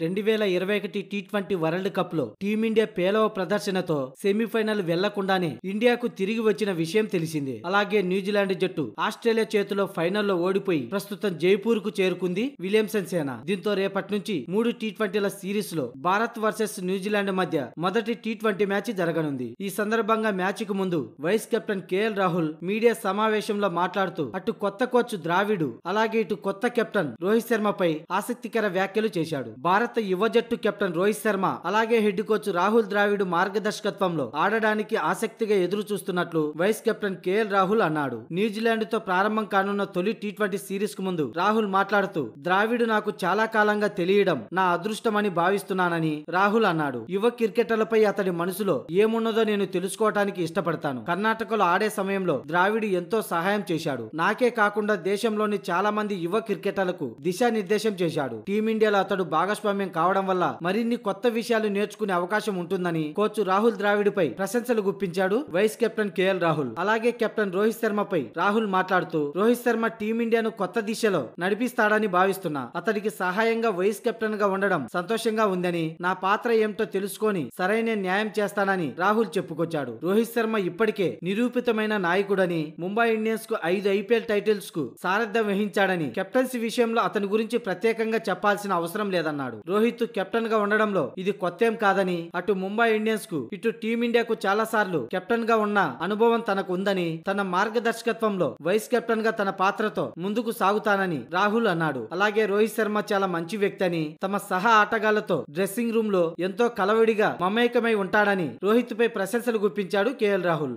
రెండు వేల ఇరవై ఒకటి టీ ట్వంటీ వరల్డ్ కప్లో టీమిండియా పేలవ ప్రదర్శనతో సెమీఫైనల్ వెళ్లకుండానే ఇండియాకు తిరిగి వచ్చిన విషయం తెలిసింది అలాగే న్యూజిలాండ్ జట్టు ఆస్ట్రేలియా చేతిలో ఫైనల్లో ఓడిపోయి ప్రస్తుతం జైపూర్ కు చేరుకుంది విలియమ్సన్ సేన దీంతో రేపటి నుంచి మూడు టీ ట్వంటీల సిరీస్ లో భారత్ వర్సెస్ న్యూజిలాండ్ మధ్య మొదటి టీ ట్వంటీ మ్యాచ్ జరగనుంది ఈ సందర్భంగా మ్యాచ్ కు ముందు vice captain KL Rahul media సమావేశంలో మాట్లాడుతూ అటు కొత్త కోచ్ ద్రావిడు అలాగే ఇటు కొత్త కెప్టెన్ రోహిత్ శర్మపై ఆసక్తికర వ్యాఖ్యలు చేశాడు భారత్ భారత యువ జట్టు కెప్టెన్ రోహిత్ శర్మ అలాగే హెడ్ కోచ్ రాహుల్ ద్రావిడ్ మార్గదర్శకత్వంలో ఆడడానికి ఆసక్తిగా ఎదురు చూస్తున్నట్లు వైస్ కెప్టెన్ కేఎల్ రాహుల్ అన్నాడు న్యూజిలాండ్ తో ప్రారంభం కానున్న తొలి టీ ట్వంటీ సిరీస్ కు ముందు రాహుల్ మాట్లాడుతూ ద్రావిడ్ నాకు చాలా కాలంగా తెలియడం నా అదృష్టమని భావిస్తున్నానని రాహుల్ అన్నాడు యువ క్రికెటర్లపై అతడి మనసులో ఏమున్నదో నేను తెలుసుకోవటానికి ఇష్టపడతాను కర్ణాటకలో ఆడే సమయంలో ద్రావిడ్ ఎంతో సహాయం చేశాడు నాకే కాకుండా దేశంలోని చాలా మంది యువ క్రికెటర్లకు దిశానిర్దేశం చేశాడు టీమిండియాలో అతడు భాగస్వామి భాగస్వామ్యం కావడం వల్ల మరిన్ని కొత్త విషయాలు నేర్చుకునే అవకాశం ఉంటుందని కోచ్ రాహుల్ పై ప్రశంసలు గుప్పించాడు వైస్ కెప్టెన్ కేఎల్ రాహుల్ అలాగే కెప్టెన్ రోహిత్ శర్మపై రాహుల్ మాట్లాడుతూ రోహిత్ శర్మ టీమిండియాను కొత్త దిశలో నడిపిస్తాడని భావిస్తున్నా అతడికి సహాయంగా వైస్ కెప్టెన్ గా ఉండడం సంతోషంగా ఉందని నా పాత్ర ఏమిటో తెలుసుకొని సరైన న్యాయం చేస్తానని రాహుల్ చెప్పుకొచ్చాడు రోహిత్ శర్మ ఇప్పటికే నిరూపితమైన నాయకుడని ముంబై ఇండియన్స్ కు ఐదు ఐపీఎల్ టైటిల్స్ కు సారథ్యం వహించాడని కెప్టెన్సీ విషయంలో అతని గురించి ప్రత్యేకంగా చెప్పాల్సిన అవసరం లేదన్నాడు రోహిత్ కెప్టెన్ గా ఉండడంలో ఇది కొత్తేం కాదని అటు ముంబై ఇండియన్స్ కు ఇటు టీమిండియాకు చాలా సార్లు కెప్టెన్ గా ఉన్న అనుభవం తనకు ఉందని తన మార్గదర్శకత్వంలో వైస్ కెప్టెన్ గా తన పాత్రతో ముందుకు సాగుతానని రాహుల్ అన్నాడు అలాగే రోహిత్ శర్మ చాలా మంచి వ్యక్తి అని తమ సహా ఆటగాళ్లతో డ్రెస్సింగ్ రూమ్ లో ఎంతో కలవిడిగా మమేకమై ఉంటాడని రోహిత్ పై ప్రశంసలు గుప్పించాడు కేఎల్ రాహుల్